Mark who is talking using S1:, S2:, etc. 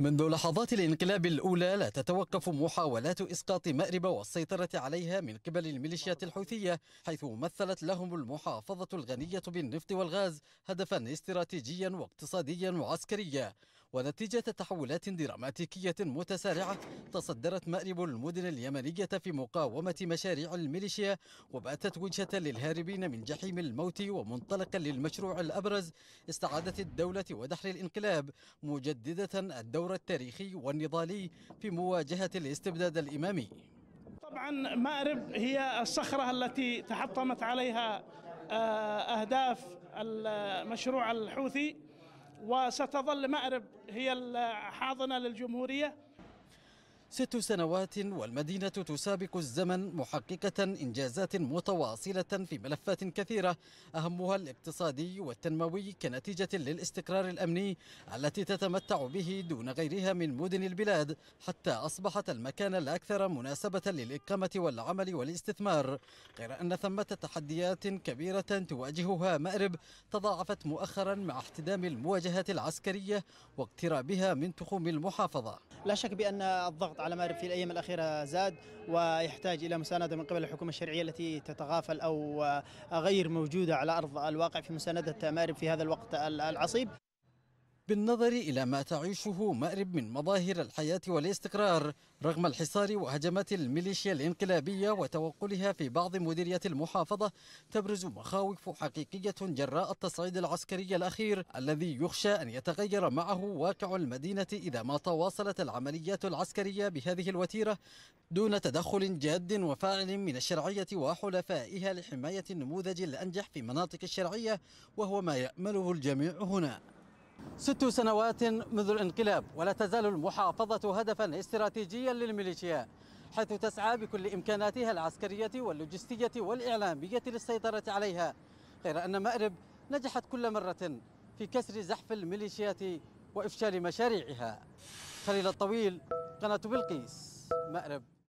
S1: منذ لحظات الانقلاب الأولى لا تتوقف محاولات إسقاط مأرب والسيطرة عليها من قبل الميليشيات الحوثية حيث مثلت لهم المحافظة الغنية بالنفط والغاز هدفا استراتيجيا واقتصاديا وعسكريا ونتيجة تحولات دراماتيكية متسارعة تصدرت مأرب المدن اليمنية في مقاومة مشاريع الميليشيا وباتت وجهة للهاربين من جحيم الموت ومنطلقا للمشروع الأبرز استعادة الدولة ودحر الانقلاب مجددة الدور التاريخي والنضالي في مواجهة الاستبداد الإمامي طبعا مأرب هي
S2: الصخرة التي تحطمت عليها آه، أهداف المشروع الحوثي وستظل مأرب هي الحاضنة للجمهورية
S1: ست سنوات والمدينة تسابق الزمن محققة إنجازات متواصلة في ملفات كثيرة أهمها الاقتصادي والتنموي كنتيجة للاستقرار الأمني التي تتمتع به دون غيرها من مدن البلاد حتى أصبحت المكان الأكثر مناسبة للإقامة والعمل والاستثمار غير أن ثمة تحديات كبيرة تواجهها مأرب تضاعفت مؤخرا مع احتدام المواجهات العسكرية واقترابها من تخوم المحافظة
S3: لا شك بأن الضغط على ما في الايام الاخيره زاد ويحتاج الى مسانده من قبل الحكومه الشرعيه التي تتغافل او غير موجوده على ارض
S1: الواقع في مسانده مارب في هذا الوقت العصيب بالنظر إلى ما تعيشه مأرب من مظاهر الحياة والاستقرار رغم الحصار وهجمات الميليشيا الانقلابية وتوقلها في بعض مديرية المحافظة تبرز مخاوف حقيقية جراء التصعيد العسكري الأخير الذي يخشى أن يتغير معه واقع المدينة إذا ما تواصلت العمليات العسكرية بهذه الوتيرة دون تدخل جاد وفاعل من الشرعية وحلفائها لحماية النموذج الأنجح في مناطق الشرعية وهو ما يأمله الجميع هنا ست سنوات منذ الانقلاب ولا تزال المحافظة هدفا استراتيجيا للميليشيا حيث تسعى بكل إمكاناتها العسكرية واللوجستية والإعلامية للسيطرة عليها غير أن مأرب نجحت كل مرة في كسر زحف الميليشيات وإفشال مشاريعها خليل الطويل قناة بلقيس مأرب